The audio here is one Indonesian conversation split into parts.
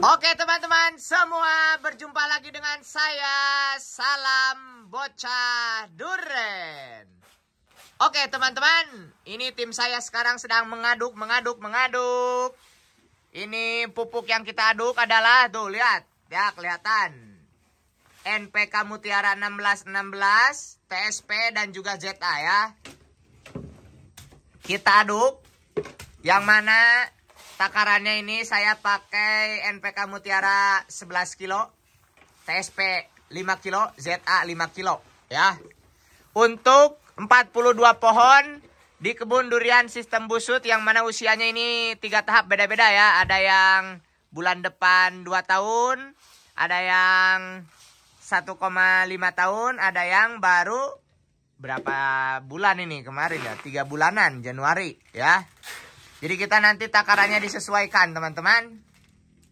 Oke teman-teman semua berjumpa lagi dengan saya Salam Bocah Duren Oke teman-teman ini tim saya sekarang sedang mengaduk mengaduk mengaduk Ini pupuk yang kita aduk adalah tuh lihat ya kelihatan NPK Mutiara 1616 TSP dan juga ZA ya Kita aduk yang mana Takarannya ini saya pakai NPK Mutiara 11 kilo, TSP 5 kilo, ZA 5 kilo ya. Untuk 42 pohon di kebun durian sistem busut yang mana usianya ini tiga tahap beda-beda ya. Ada yang bulan depan 2 tahun, ada yang 1,5 tahun, ada yang baru berapa bulan ini kemarin ya? 3 bulanan Januari ya. Jadi kita nanti takarannya disesuaikan teman-teman.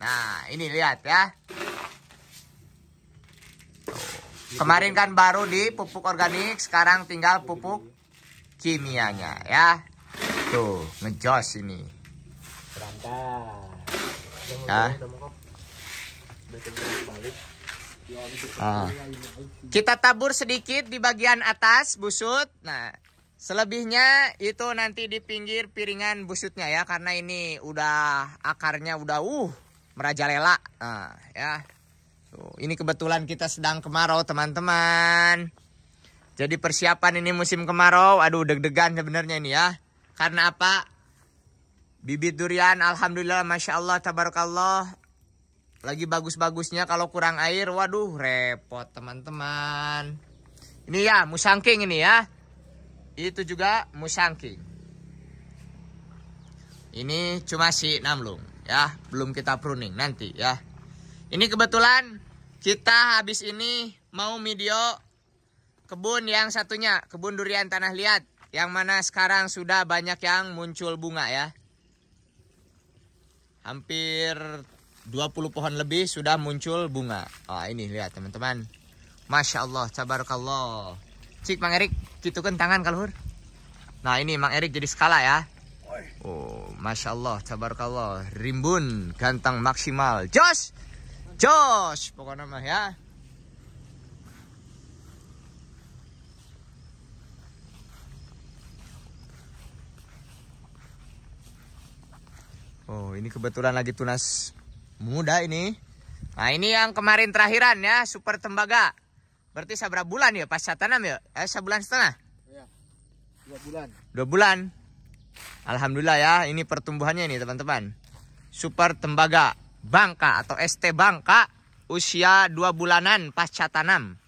Nah ini lihat ya. Kemarin kan baru di pupuk organik, sekarang tinggal pupuk kimianya ya. Tuh ngejos ini. Ya. Ah. Kita tabur sedikit di bagian atas busut. Nah Selebihnya itu nanti di pinggir piringan busutnya ya karena ini udah akarnya udah uh merajalela. Nah, ya. Tuh, ini kebetulan kita sedang kemarau teman-teman. Jadi persiapan ini musim kemarau, aduh deg-degan sebenarnya ini ya. Karena apa? Bibit durian alhamdulillah masya Allah tabarakallah lagi bagus-bagusnya kalau kurang air waduh repot teman-teman ini ya musangking ini ya itu juga musangking. Ini cuma si namlung ya, belum kita pruning nanti ya. Ini kebetulan kita habis ini mau video kebun yang satunya, kebun durian tanah liat yang mana sekarang sudah banyak yang muncul bunga ya. Hampir 20 pohon lebih sudah muncul bunga. oh, ini lihat teman-teman. Masya Allah, tabarakallah. Cik Mang Erik, gitu kan tangan kaluhur. Nah ini Mang Erik jadi skala ya. Oh, masya Allah, tabarakallah, rimbun, ganteng maksimal, Josh, Josh, pokoknya mah ya. Oh, ini kebetulan lagi tunas muda ini. Nah, ini yang kemarin terakhiran ya, super tembaga. Berarti seberapa bulan ya pasca tanam ya? Eh sebulan setengah? Iya. Dua bulan. Dua bulan. Alhamdulillah ya, ini pertumbuhannya ini teman-teman. Super tembaga bangka atau ST bangka usia dua bulanan pasca tanam.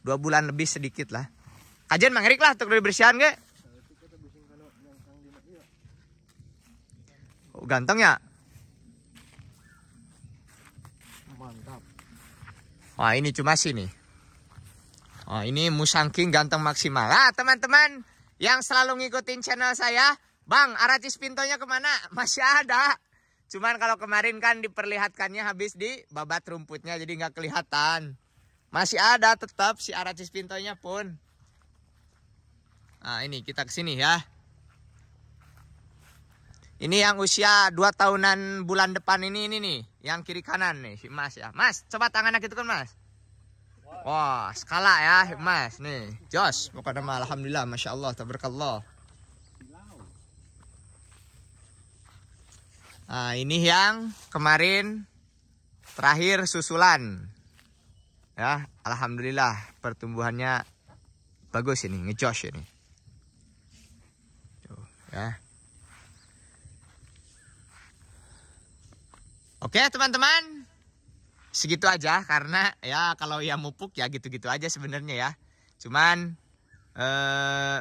Dua bulan lebih sedikit lah. Kajian mengerik lah untuk dibersihkan nah, ke? Iya. Oh, ganteng ya? Wah ini cuma sini. Wah ini Musang King ganteng maksimal. Ah teman-teman yang selalu ngikutin channel saya. Bang aracis pintonya kemana? Masih ada. Cuman kalau kemarin kan diperlihatkannya habis di babat rumputnya jadi nggak kelihatan. Masih ada tetap si aracis pintonya pun. Nah ini kita kesini ya. Ini yang usia 2 tahunan bulan depan ini ini nih, yang kiri kanan nih si Mas ya. Mas, coba tangannya itu kan Mas. Wah, skala ya Mas nih. Jos, bukan nama alhamdulillah Masya Allah tabarakallah. Nah, ini yang kemarin terakhir susulan. Ya, alhamdulillah pertumbuhannya bagus ini, ngejosh ini. Tuh, ya. Oke teman-teman, segitu aja karena ya kalau ya mupuk ya gitu-gitu aja sebenarnya ya. Cuman eh,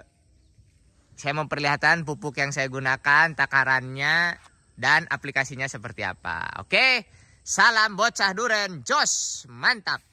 saya memperlihatkan pupuk yang saya gunakan, takarannya dan aplikasinya seperti apa. Oke, salam bocah duren, jos, mantap.